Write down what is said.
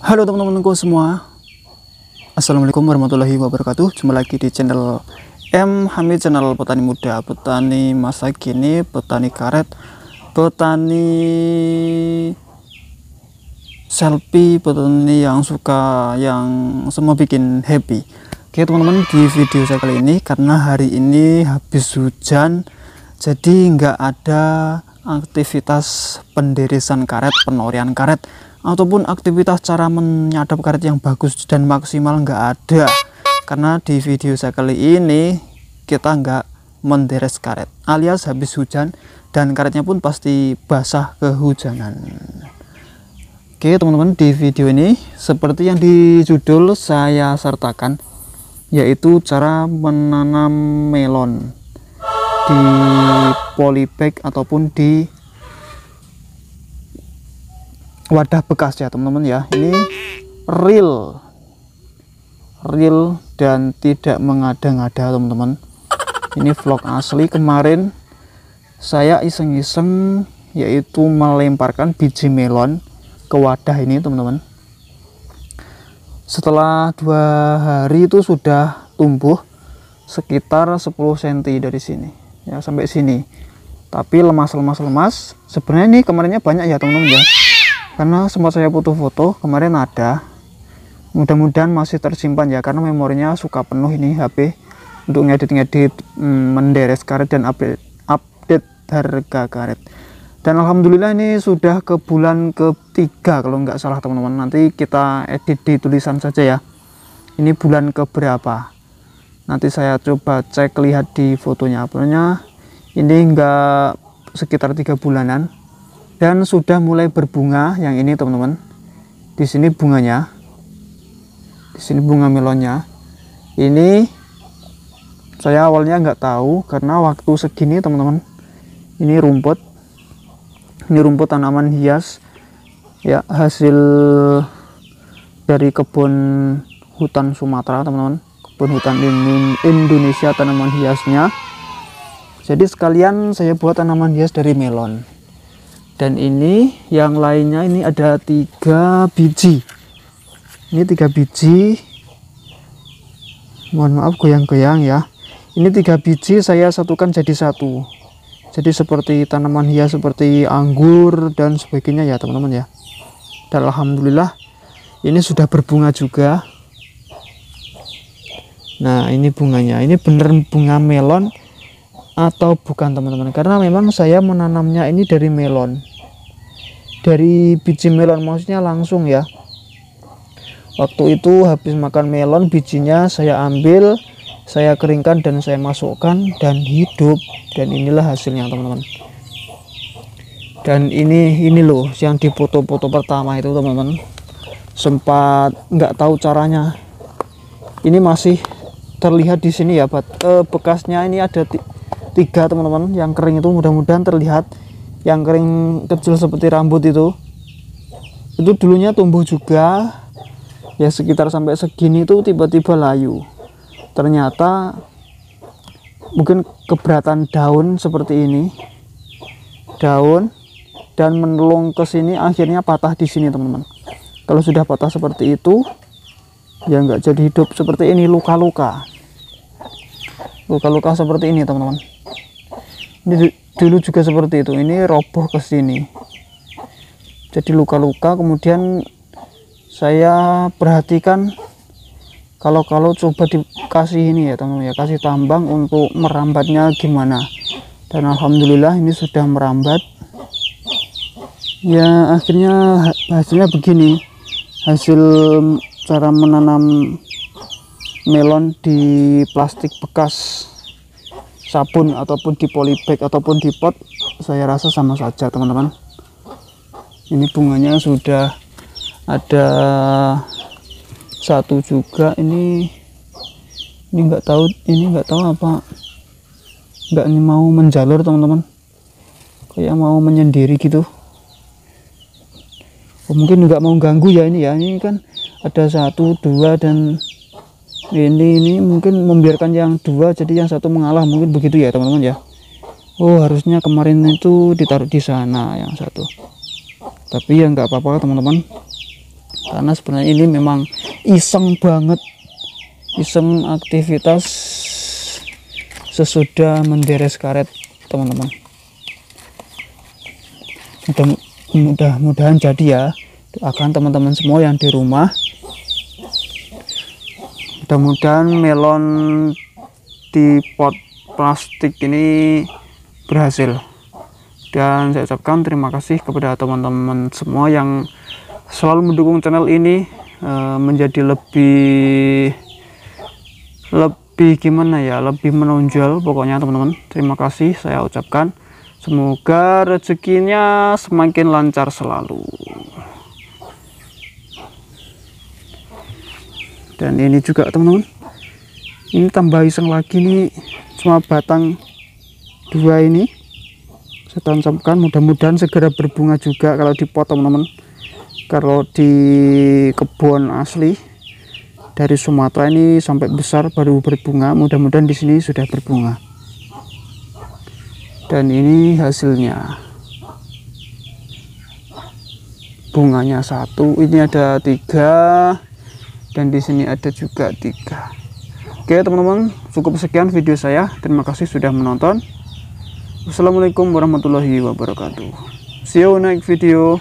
Halo teman-temanku semua Assalamualaikum warahmatullahi wabarakatuh Jumpa lagi di channel M Hamid channel petani muda petani masa kini, petani karet petani selfie petani yang suka yang semua bikin happy Oke teman-teman di video saya kali ini karena hari ini habis hujan jadi nggak ada aktivitas penderisan karet penorian karet ataupun aktivitas cara menyadap karet yang bagus dan maksimal nggak ada karena di video saya kali ini kita nggak menderes karet alias habis hujan dan karetnya pun pasti basah kehujanan Oke teman-teman di video ini seperti yang di judul saya sertakan yaitu cara menanam melon di polybag ataupun di wadah bekas ya teman-teman ya ini real real dan tidak mengada-ngada teman-teman ini vlog asli kemarin saya iseng-iseng yaitu melemparkan biji melon ke wadah ini teman-teman setelah dua hari itu sudah tumbuh sekitar 10 cm dari sini ya sampai sini tapi lemas lemas lemas sebenarnya ini kemarinnya banyak ya teman-teman ya karena sempat saya butuh foto kemarin ada mudah-mudahan masih tersimpan ya karena memorinya suka penuh ini HP untuk ngedit-ngedit mm, menderes karet dan update, update harga karet dan alhamdulillah ini sudah ke bulan ketiga kalau nggak salah teman-teman nanti kita edit di tulisan saja ya ini bulan keberapa nanti saya coba cek lihat di fotonya apanya ini enggak sekitar tiga bulanan dan sudah mulai berbunga yang ini teman-teman di sini bunganya di sini bunga melonnya ini saya awalnya nggak tahu karena waktu segini teman-teman ini rumput ini rumput tanaman hias ya hasil dari kebun hutan Sumatera teman-teman kebun hutan Indonesia tanaman hiasnya jadi sekalian saya buat tanaman hias dari melon dan ini yang lainnya ini ada tiga biji ini tiga biji mohon maaf goyang-goyang ya ini tiga biji saya satukan jadi satu jadi seperti tanaman hias seperti anggur dan sebagainya ya teman-teman ya dan Alhamdulillah ini sudah berbunga juga nah ini bunganya ini bener bunga melon atau bukan teman-teman karena memang saya menanamnya ini dari melon dari biji melon maksudnya langsung ya waktu itu habis makan melon bijinya saya ambil saya keringkan dan saya masukkan dan hidup dan inilah hasilnya teman-teman dan ini ini loh yang di foto-foto pertama itu teman-teman sempat nggak tahu caranya ini masih terlihat di sini ya eh, bekasnya ini ada tiga teman-teman yang kering itu mudah-mudahan terlihat yang kering kecil seperti rambut itu itu dulunya tumbuh juga ya sekitar sampai segini itu tiba-tiba layu ternyata mungkin keberatan daun seperti ini daun dan menelung ke sini akhirnya patah di sini teman-teman kalau sudah patah seperti itu ya nggak jadi hidup seperti ini luka-luka luka-luka seperti ini teman-teman ini dulu juga seperti itu ini roboh ke sini jadi luka-luka kemudian saya perhatikan kalau-kalau coba dikasih ini ya teman-teman ya kasih tambang untuk merambatnya gimana dan Alhamdulillah ini sudah merambat ya akhirnya hasilnya begini hasil cara menanam melon di plastik bekas sabun ataupun di polybag ataupun di pot saya rasa sama saja teman-teman ini bunganya sudah ada satu juga ini ini enggak tahu ini enggak tahu apa nggak mau menjalur teman-teman kayak mau menyendiri gitu oh, mungkin nggak mau ganggu ya ini ya ini kan ada satu dua dan ini ini mungkin membiarkan yang dua jadi yang satu mengalah mungkin begitu ya teman-teman ya Oh harusnya kemarin itu ditaruh di sana yang satu tapi ya nggak apa-apa teman-teman karena sebenarnya ini memang iseng banget iseng aktivitas sesudah menderes karet teman-teman mudah mudah-mudahan jadi ya Akan teman-teman semua yang di rumah mudah-mudahan melon di pot plastik ini berhasil dan saya ucapkan terima kasih kepada teman-teman semua yang selalu mendukung channel ini eh, menjadi lebih lebih gimana ya lebih menonjol pokoknya teman-teman terima kasih saya ucapkan semoga rezekinya semakin lancar selalu dan ini juga teman-teman ini tambah iseng lagi nih cuma batang dua ini saya tancapkan mudah-mudahan segera berbunga juga kalau dipot teman-teman kalau di kebun asli dari Sumatera ini sampai besar baru berbunga mudah-mudahan di sini sudah berbunga dan ini hasilnya bunganya satu ini ada tiga dan di sini ada juga tiga oke teman-teman cukup sekian video saya terima kasih sudah menonton wassalamualaikum warahmatullahi wabarakatuh see you next video